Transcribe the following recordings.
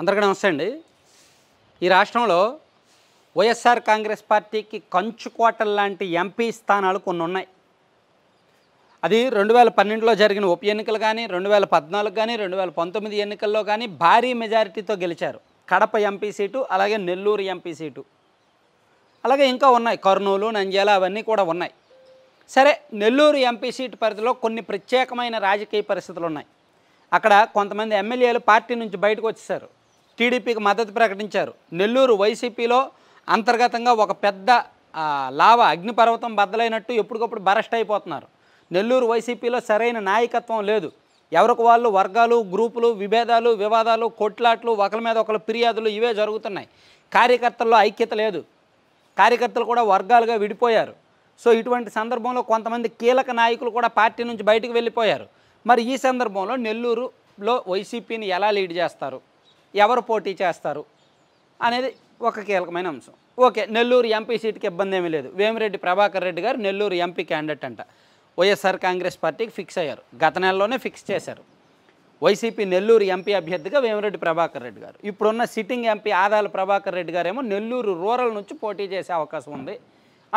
అందరికీ నమస్తే అండి ఈ రాష్ట్రంలో వైఎస్ఆర్ కాంగ్రెస్ పార్టీకి కంచుకోటల్ లాంటి ఎంపీ స్థానాలు కొన్ని ఉన్నాయి అది రెండు వేల పన్నెండులో జరిగిన ఉప ఎన్నికలు కానీ రెండు వేల పద్నాలుగు కానీ రెండు వేల పంతొమ్మిది ఎన్నికల్లో కానీ భారీ మెజారిటీతో గెలిచారు కడప ఎంపీ సీటు అలాగే నెల్లూరు ఎంపీ సీటు అలాగే ఇంకా ఉన్నాయి కర్నూలు నంద్యాల అవన్నీ కూడా ఉన్నాయి సరే నెల్లూరు ఎంపీ సీటు పరిధిలో కొన్ని ప్రత్యేకమైన రాజకీయ పరిస్థితులు ఉన్నాయి అక్కడ కొంతమంది ఎమ్మెల్యేలు పార్టీ నుంచి బయటకు వచ్చేసారు టీడీపీకి మద్దతు ప్రకటించారు నెల్లూరు వైసీపీలో అంతర్గతంగా ఒక పెద్ద లావ అగ్నిపర్వతం బద్దలైనట్టు ఎప్పటికప్పుడు బరస్ట్ అయిపోతున్నారు నెల్లూరు వైసీపీలో సరైన నాయకత్వం లేదు ఎవరికి వాళ్ళు వర్గాలు గ్రూపులు విభేదాలు వివాదాలు కొట్లాట్లు ఒకరి మీద ఒకరు ఫిర్యాదులు ఇవే జరుగుతున్నాయి కార్యకర్తల్లో ఐక్యత లేదు కార్యకర్తలు కూడా వర్గాలుగా విడిపోయారు సో ఇటువంటి సందర్భంలో కొంతమంది కీలక నాయకులు కూడా పార్టీ నుంచి బయటకు వెళ్ళిపోయారు మరి ఈ సందర్భంలో నెల్లూరులో వైసీపీని ఎలా లీడ్ చేస్తారు ఎవరు పోటీ చేస్తారు అనేది ఒక కీలకమైన అంశం ఓకే నెల్లూరు ఎంపీ సీట్కి ఇబ్బంది ఏమీ లేదు వేమిరెడ్డి ప్రభాకర్ రెడ్డి గారు నెల్లూరు ఎంపీ క్యాండిడేట్ అంట వైఎస్ఆర్ కాంగ్రెస్ పార్టీకి ఫిక్స్ అయ్యారు గత నెలలోనే ఫిక్స్ చేశారు వైసీపీ నెల్లూరు ఎంపీ అభ్యర్థిగా వేమిరెడ్డి ప్రభాకర్ రెడ్డి గారు ఇప్పుడున్న సిట్టింగ్ ఎంపీ ఆదాల ప్రభాకర్ రెడ్డి గారేమో నెల్లూరు రూరల్ నుంచి పోటీ చేసే అవకాశం ఉంది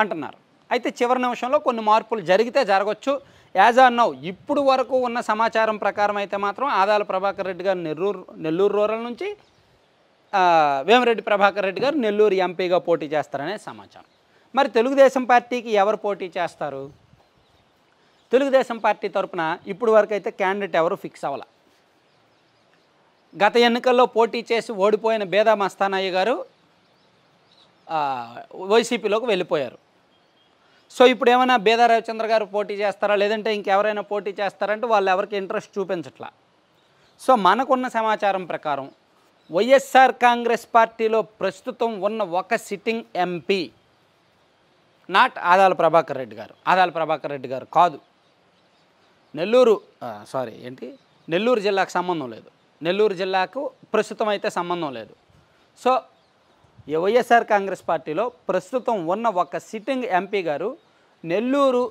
అంటున్నారు అయితే చివరి నిమిషంలో కొన్ని మార్పులు జరిగితే జరగవచ్చు యాజ్ ఆర్ నౌ ఇప్పుడు వరకు ఉన్న సమాచారం ప్రకారం అయితే మాత్రం ఆదాల ప్రభాకర్ రెడ్డి గారు నెల్లూరు నెల్లూరు రూరల్ నుంచి వేమిరెడ్డి ప్రభాకర్ రెడ్డి గారు నెల్లూరు ఎంపీగా పోటీ చేస్తారనే సమాచారం మరి తెలుగుదేశం పార్టీకి ఎవరు పోటీ చేస్తారు తెలుగుదేశం పార్టీ తరఫున ఇప్పుడు వరకు అయితే క్యాండిడేట్ ఎవరు ఫిక్స్ అవ్వాల గత ఎన్నికల్లో పోటీ చేసి ఓడిపోయిన బేదా మస్తానయ్య గారు వైసీపీలోకి వెళ్ళిపోయారు సో ఇప్పుడు ఏమైనా బేదా రవిచంద్ర గారు పోటీ చేస్తారా లేదంటే ఇంకెవరైనా పోటీ చేస్తారంటే వాళ్ళు ఎవరికి ఇంట్రెస్ట్ చూపించట్లా సో మనకున్న సమాచారం ప్రకారం వైఎస్ఆర్ కాంగ్రెస్ పార్టీలో ప్రస్తుతం ఉన్న ఒక sitting MP not Adala Prabhakar Reddy గారు ఆదాల ప్రభాకర్ రెడ్డి గారు కాదు నెల్లూరు సారీ ఏంటి నెల్లూరు జిల్లాకు సంబంధం లేదు నెల్లూరు జిల్లాకు ప్రస్తుతం అయితే సంబంధం లేదు సో వైఎస్ఆర్ కాంగ్రెస్ పార్టీలో ప్రస్తుతం ఉన్న ఒక సిట్టింగ్ ఎంపీ గారు నెల్లూరు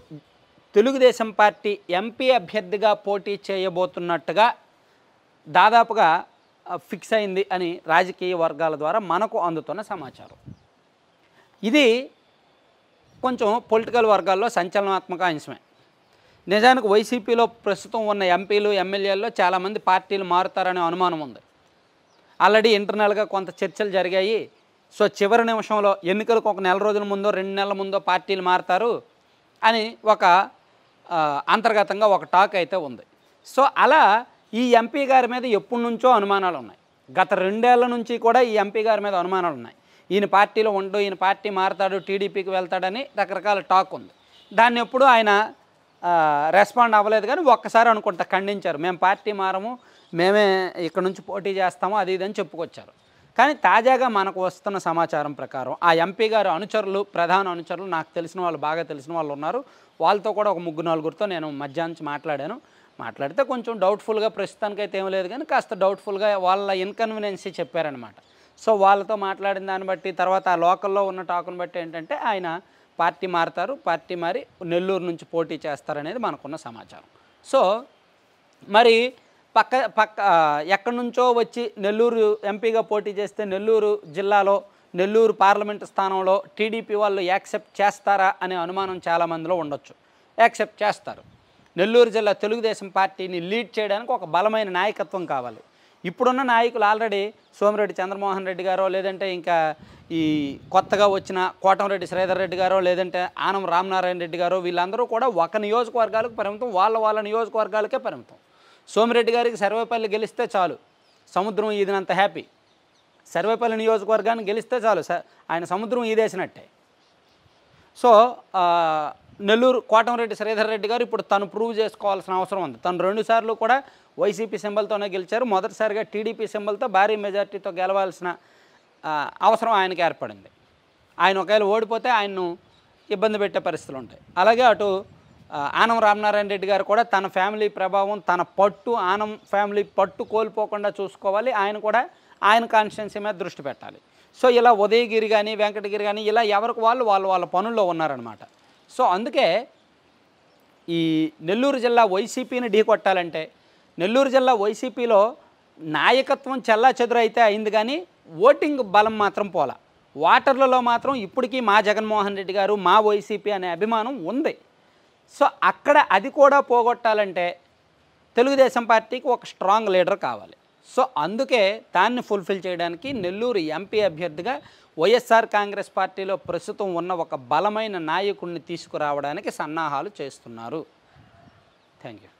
తెలుగుదేశం పార్టీ ఎంపీ అభ్యర్థిగా పోటీ చేయబోతున్నట్టుగా దాదాపుగా ఫిక్స్ అయింది అని రాజకీయ వర్గాల ద్వారా మనకు అందుతున్న సమాచారం ఇది కొంచెం పొలిటికల్ వర్గాల్లో సంచలనాత్మక అంశమే నిజానికి వైసీపీలో ప్రస్తుతం ఉన్న ఎంపీలు ఎమ్మెల్యేల్లో చాలామంది పార్టీలు మారుతారనే అనుమానం ఉంది ఆల్రెడీ ఇంటర్నల్గా కొంత చర్చలు జరిగాయి సో చివరి నిమిషంలో ఎన్నికలకు ఒక నెల రోజుల ముందో రెండు నెలల ముందో పార్టీలు మారతారు అని ఒక అంతర్గతంగా ఒక టాక్ అయితే ఉంది సో అలా ఈ ఎంపీ గారి మీద ఎప్పటి నుంచో అనుమానాలు ఉన్నాయి గత రెండేళ్ల నుంచి కూడా ఈ ఎంపీ గారి మీద అనుమానాలు ఉన్నాయి ఈయన పార్టీలో ఉండు ఈయన పార్టీ మారతాడు టీడీపీకి వెళ్తాడని రకరకాల టాక్ ఉంది దాన్ని ఎప్పుడు ఆయన రెస్పాండ్ అవ్వలేదు కానీ ఒక్కసారి అనుకుంటా ఖండించారు మేము పార్టీ మారము మేమే ఇక్కడ నుంచి పోటీ చేస్తాము అది ఇది అని చెప్పుకొచ్చారు కానీ తాజాగా మనకు వస్తున్న సమాచారం ప్రకారం ఆ ఎంపీ గారు అనుచరులు ప్రధాన అనుచరులు నాకు తెలిసిన వాళ్ళు బాగా తెలిసిన వాళ్ళు ఉన్నారు వాళ్ళతో కూడా ఒక ముగ్గురు నలుగురితో నేను మధ్యాహ్నం మాట్లాడాను మాట్లాడితే కొంచెం డౌట్ఫుల్గా ప్రస్తుతానికి అయితే ఏం లేదు కానీ కాస్త డౌట్ఫుల్గా వాళ్ళ ఇన్కన్వీనియన్సీ చెప్పారనమాట సో వాళ్ళతో మాట్లాడిన దాన్ని బట్టి తర్వాత ఆ లోకల్లో ఉన్న టాకును బట్టి ఏంటంటే ఆయన పార్టీ మారతారు పార్టీ మారి నెల్లూరు నుంచి పోటీ చేస్తారనేది మనకున్న సమాచారం సో మరి పక్క పక్క ఎక్కడి నుంచో వచ్చి నెల్లూరు ఎంపీగా పోటీ చేస్తే నెల్లూరు జిల్లాలో నెల్లూరు పార్లమెంటు స్థానంలో టీడీపీ వాళ్ళు యాక్సెప్ట్ చేస్తారా అనే అనుమానం చాలామందిలో ఉండొచ్చు యాక్సెప్ట్ చేస్తారు నెల్లూరు జిల్లా తెలుగుదేశం పార్టీని లీడ్ చేయడానికి ఒక బలమైన నాయకత్వం కావాలి ఇప్పుడున్న నాయకులు ఆల్రెడీ సోమిరెడ్డి చంద్రమోహన్ రెడ్డి గారో లేదంటే ఇంకా ఈ కొత్తగా వచ్చిన కోటంరెడ్డి శ్రీధర్ రెడ్డి గారో లేదంటే ఆనం రామనారాయణ రెడ్డి గారో వీళ్ళందరూ కూడా ఒక నియోజకవర్గాలకు పరిమితం వాళ్ళ వాళ్ళ నియోజకవర్గాలకే పరిమితం సోమిరెడ్డి గారికి సర్వేపల్లి గెలిస్తే చాలు సముద్రం ఈదినంత హ్యాపీ సర్వేపల్లి నియోజకవర్గాన్ని గెలిస్తే చాలు ఆయన సముద్రం ఈదేసినట్టే సో నెల్లూరు కోటంరెడ్డి శ్రీధర్ రెడ్డి గారు ఇప్పుడు తను ప్రూవ్ చేసుకోవాల్సిన అవసరం ఉంది తను రెండుసార్లు కూడా వైసీపీ సింబల్తోనే గెలిచారు మొదటిసారిగా టీడీపీ సింబల్తో భారీ మెజార్టీతో గెలవాల్సిన అవసరం ఆయనకి ఏర్పడింది ఆయన ఒకవేళ ఓడిపోతే ఆయన్ను ఇబ్బంది పెట్టే పరిస్థితులు ఉంటాయి అలాగే అటు ఆనం రామనారాయణ రెడ్డి గారు కూడా తన ఫ్యామిలీ ప్రభావం తన పట్టు ఆనం ఫ్యామిలీ పట్టు కోల్పోకుండా చూసుకోవాలి ఆయన కూడా ఆయన కాన్స్టిట్యున్సీ మీద దృష్టి పెట్టాలి సో ఇలా ఉదయగిరి కానీ వెంకటగిరి కానీ ఇలా ఎవరికి వాళ్ళు వాళ్ళు వాళ్ళ పనుల్లో ఉన్నారనమాట సో అందుకే ఈ నెల్లూరు జిల్లా వైసీపీని ఢీ కొట్టాలంటే నెల్లూరు జిల్లా వైసీపీలో నాయకత్వం చల్లా చెదురు అయితే అయింది కానీ ఓటింగ్ బలం మాత్రం పోలా వాటర్లలో మాత్రం ఇప్పటికీ మా జగన్మోహన్ రెడ్డి గారు మా వైసీపీ అనే అభిమానం ఉంది సో అక్కడ అది కూడా పోగొట్టాలంటే తెలుగుదేశం పార్టీకి ఒక స్ట్రాంగ్ లీడర్ కావాలి సో అందుకే దాన్ని ఫుల్ఫిల్ చేయడానికి నెల్లూరు ఎంపీ అభ్యర్థిగా వైఎస్ఆర్ కాంగ్రెస్ పార్టీలో ప్రస్తుతం ఉన్న ఒక బలమైన నాయకుడిని తీసుకురావడానికి సన్నాహాలు చేస్తున్నారు థ్యాంక్ యూ